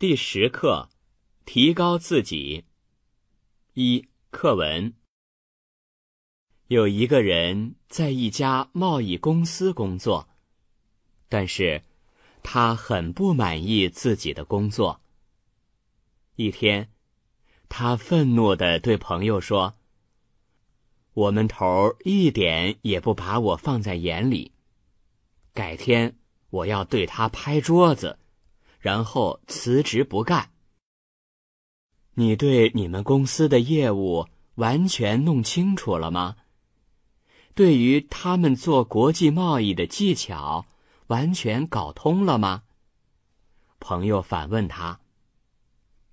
第十课，提高自己。一课文有一个人在一家贸易公司工作，但是他很不满意自己的工作。一天，他愤怒的对朋友说：“我们头一点也不把我放在眼里，改天我要对他拍桌子。”然后辞职不干。你对你们公司的业务完全弄清楚了吗？对于他们做国际贸易的技巧，完全搞通了吗？朋友反问他：“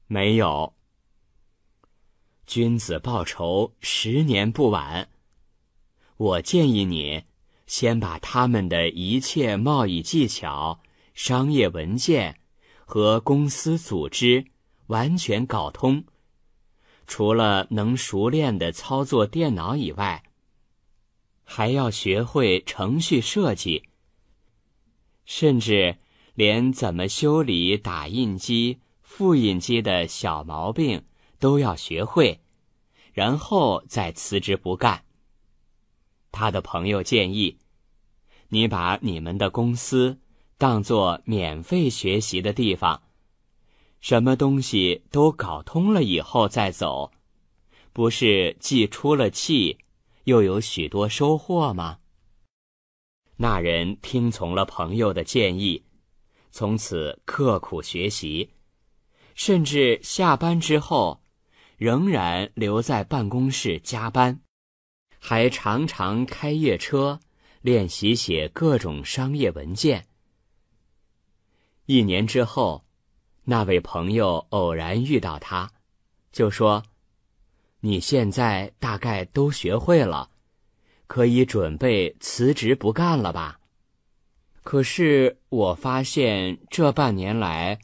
没有。”君子报仇，十年不晚。我建议你先把他们的一切贸易技巧、商业文件。和公司组织完全搞通，除了能熟练的操作电脑以外，还要学会程序设计，甚至连怎么修理打印机、复印机的小毛病都要学会，然后再辞职不干。他的朋友建议，你把你们的公司。当做免费学习的地方，什么东西都搞通了以后再走，不是既出了气，又有许多收获吗？那人听从了朋友的建议，从此刻苦学习，甚至下班之后，仍然留在办公室加班，还常常开夜车练习写各种商业文件。一年之后，那位朋友偶然遇到他，就说：“你现在大概都学会了，可以准备辞职不干了吧？”可是我发现这半年来，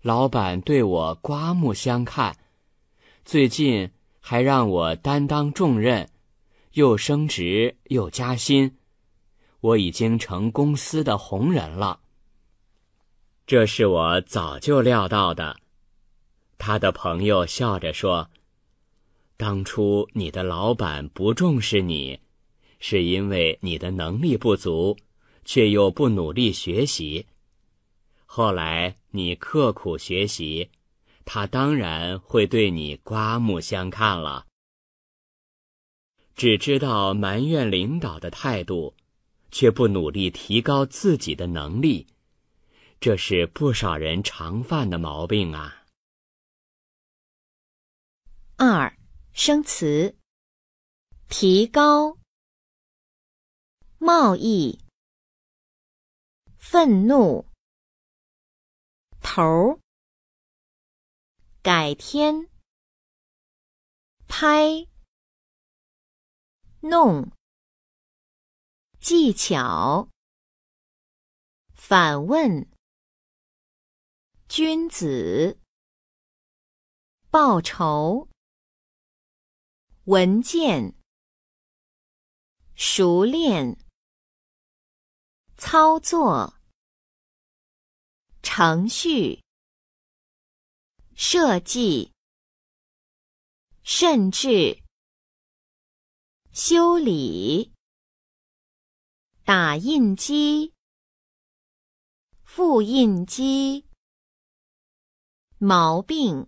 老板对我刮目相看，最近还让我担当重任，又升职又加薪，我已经成公司的红人了。这是我早就料到的。他的朋友笑着说：“当初你的老板不重视你，是因为你的能力不足，却又不努力学习。后来你刻苦学习，他当然会对你刮目相看了。只知道埋怨领导的态度，却不努力提高自己的能力。”这是不少人常犯的毛病啊。二、生词：提高、贸易、愤怒、头儿、改天、拍、弄、技巧、反问。君子报仇。文件熟练操作程序设计，甚至修理打印机、复印机。毛病，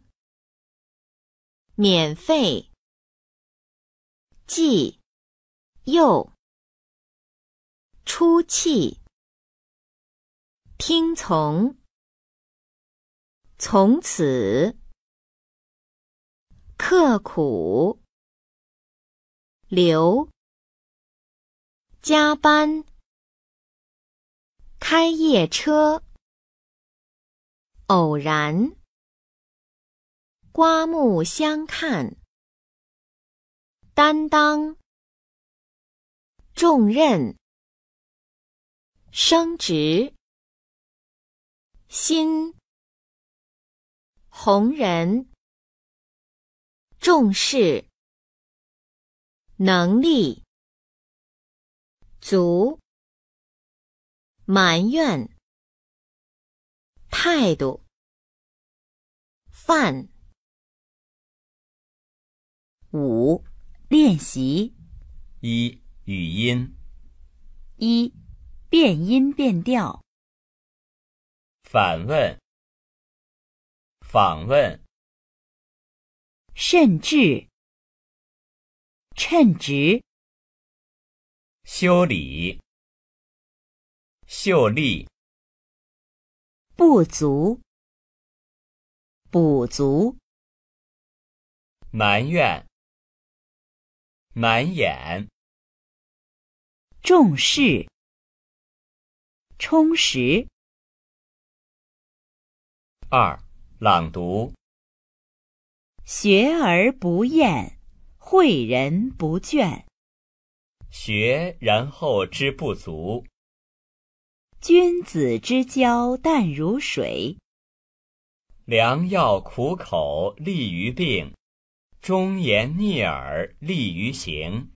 免费，既又出气，听从，从此刻苦，留加班，开夜车，偶然。刮目相看，担当重任，升职，新红人重视能力足，埋怨态度犯。五练习，一语音，一变音变调。反问，访问，甚至，称职，修理，秀丽，不足，补足，埋怨。满眼，重视，充实。二，朗读。学而不厌，诲人不倦。学然后知不足。君子之交淡如水。良药苦口利于病。忠言逆耳，利于行。